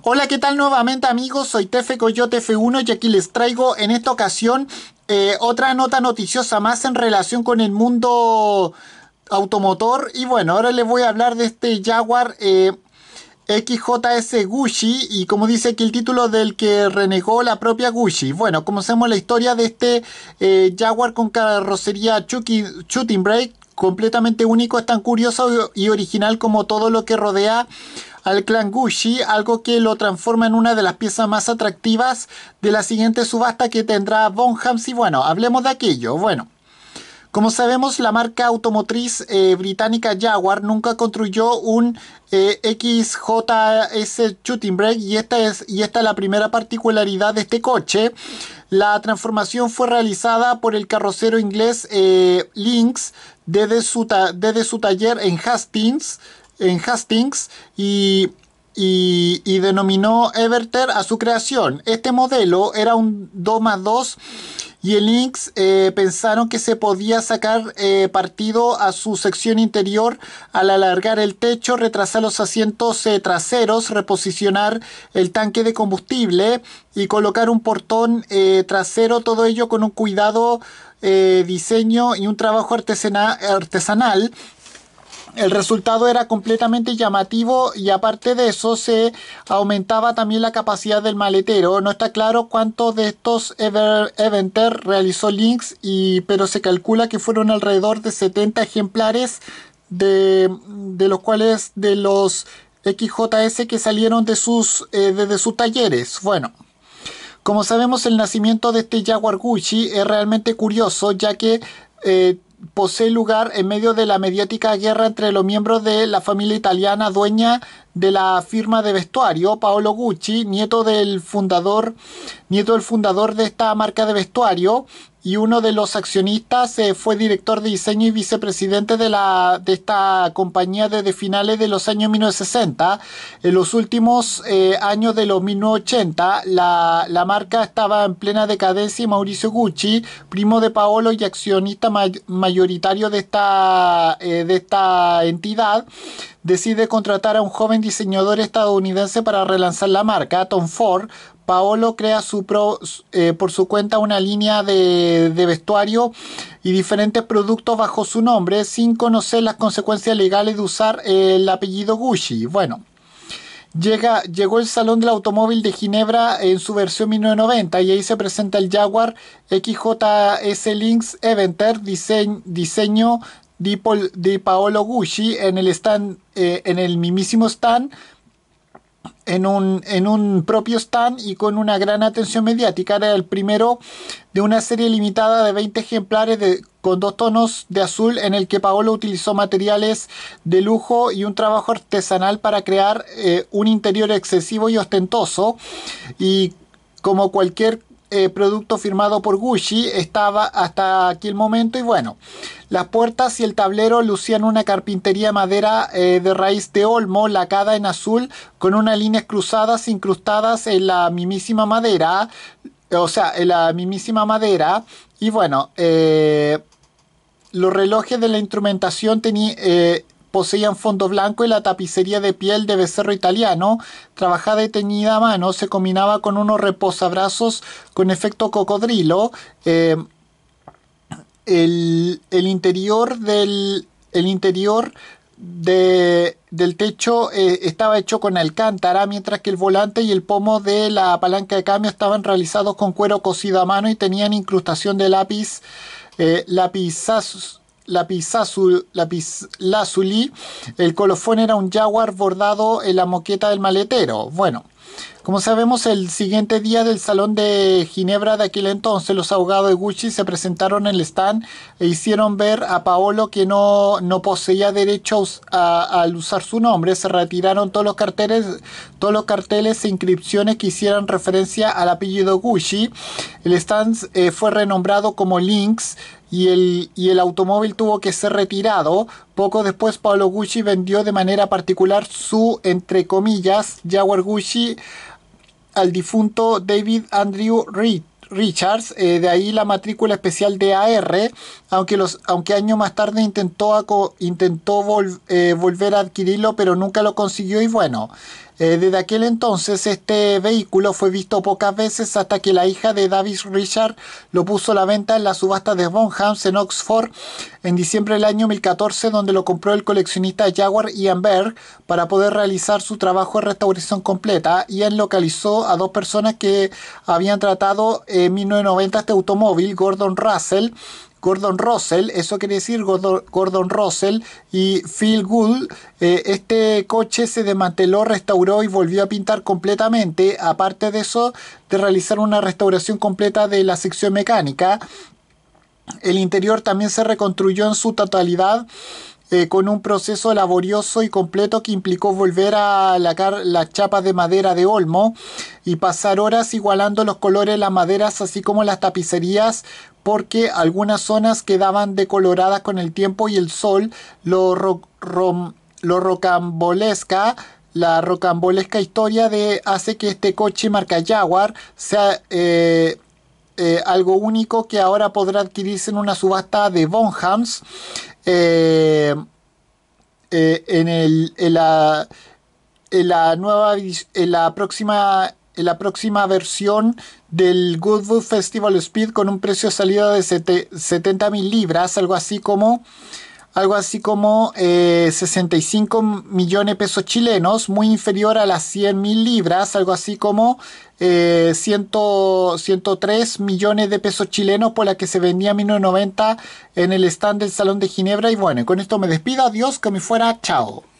Hola, ¿qué tal nuevamente amigos? Soy Tefe Coyote F1 y aquí les traigo en esta ocasión eh, otra nota noticiosa más en relación con el mundo automotor. Y bueno, ahora les voy a hablar de este Jaguar eh, XJS Gucci y como dice aquí el título del que renegó la propia Gucci. Bueno, conocemos la historia de este eh, Jaguar con carrocería Shooting Brake, completamente único, es tan curioso y original como todo lo que rodea al clan Gucci, algo que lo transforma en una de las piezas más atractivas de la siguiente subasta que tendrá Bonhams. Y bueno, hablemos de aquello. Bueno. Como sabemos, la marca automotriz eh, británica Jaguar nunca construyó un eh, XJS Shooting Brake y esta, es, y esta la primera particularidad de este coche. La transformación fue realizada por el carrocero inglés eh, Lynx su, desde su taller en Hastings, en Hastings y denominó Everter a su creación. Este modelo era un 2 más 2 y el Inks eh, pensaron que se podía sacar eh, partido a su sección interior al alargar el techo, retrasar los asientos eh, traseros, reposicionar el tanque de combustible y colocar un portón trasero, todo ello con un cuidado diseño y un trabajo artesanal el resultado era completamente llamativo y aparte de eso se aumentaba también la capacidad del maletero. No está claro cuántos de estos Eventer realizó Lynx, pero se calcula que fueron alrededor de 70 ejemplares de, los cuales de los XJS que salieron de sus, eh, desde sus talleres. Bueno. Como sabemos, el nacimiento de este Jaguar Gucci es realmente curioso, ya que eh, posee lugar en medio de la mediática guerra entre los miembros de la familia italiana dueña de la firma de vestuario, Paolo Gucci, nieto del fundador nieto el fundador de esta marca de vestuario y uno de los accionistas eh, fue director de diseño y vicepresidente de, la, esta compañía desde finales de los años 1960. En los últimos eh, años de los 1980, la, marca estaba en plena decadencia y Mauricio Gucci, primo de Paolo y accionista mayoritario de esta, eh, de esta entidad, decide contratar a un joven diseñador estadounidense para relanzar la marca, Tom Ford, Paolo crea eh, por su cuenta una línea de, vestuario y diferentes productos bajo su nombre sin conocer las consecuencias legales de usar el apellido Gucci. Bueno, llega, llegó el Salón del Automóvil de Ginebra en su versión 1990 y ahí se presenta el Jaguar XJS Lynx Eventer diseño, diseño de, Paolo Gucci en el, stand, eh, en el mismísimo stand en un, propio stand y con una gran atención mediática. Era el primero de una serie limitada de 20 ejemplares de, con dos tonos de azul en el que Paolo utilizó materiales de lujo y un trabajo artesanal para crear eh, un interior excesivo y ostentoso. Y como cualquier eh, producto firmado por Gucci estaba hasta aquel momento y bueno, las puertas y el tablero lucían una carpintería madera eh, de raíz de olmo lacada en azul con unas líneas cruzadas incrustadas en la mismísima madera, o sea, en la mismísima madera y bueno, eh, los relojes de la instrumentación tenían poseían fondo blanco y la tapicería de piel de becerro italiano, trabajada y teñida a mano, se combinaba con unos reposabrazos con efecto cocodrilo. Eh, el, interior del el interior de, del techo eh, estaba hecho con alcántara, mientras que el volante y el pomo de la palanca de cambio estaban realizados con cuero cocido a mano y tenían incrustación de lápiz, eh, lapiz suli el colofón era un jaguar bordado en la moqueta del maletero. Bueno, como sabemos, el siguiente día del Salón de Ginebra de aquel entonces, los abogados de Gucci se presentaron en el stand e hicieron ver a Paolo que no, no poseía derechos al usar su nombre. Se retiraron todos los carteles, todos los carteles e inscripciones que hicieran referencia al apellido Gucci. El stand eh, fue renombrado como Lynx y el, y el, automóvil tuvo que ser retirado. Poco después, Paolo Gucci vendió de manera particular su, entre comillas, Jaguar Gucci al difunto David Andrew Richards, eh, de ahí la matrícula especial de AR, aunque, los, aunque años más tarde intentó, intentó eh, volver a adquirirlo, pero nunca lo consiguió y bueno, eh, desde aquel entonces este vehículo fue visto pocas veces hasta que la hija de Davis Richard lo puso a la venta en la subasta de Bonhams en Oxford en diciembre del año 2014 donde lo compró el coleccionista Jaguar Ian Berg para poder realizar su trabajo de restauración completa. y él localizó a dos personas que habían tratado eh, en 1990 este automóvil, Gordon Russell Gordon Russell, eso quiere decir Gordon, Russell y Phil Gould... Eh, este coche se desmanteló, restauró y volvió a pintar completamente. Aparte de eso, de realizar una restauración completa de la sección mecánica. El interior también se reconstruyó en su totalidad. Eh, con un proceso laborioso y completo que implicó volver a lacar las chapas de madera de olmo y pasar horas igualando los colores de las maderas así como las tapicerías porque algunas zonas quedaban decoloradas con el tiempo y el sol, lo, lo rocambolesca la rocambolesca historia de hace que este coche marca Jaguar sea eh, eh, algo único que ahora podrá adquirirse en una subasta de Bonhams eh, en, el, la, la nueva, en la próxima la próxima versión del Goodwood Festival Speed con un precio de salida de 70 mil libras, algo así como algo así como 65 eh, millones de pesos chilenos, muy inferior a las 100 mil libras, algo así como 103 eh, millones de pesos chilenos por la que se vendía en 1990 en el stand del Salón de Ginebra. Y bueno, con esto me despido, adiós, que me fuera, chao.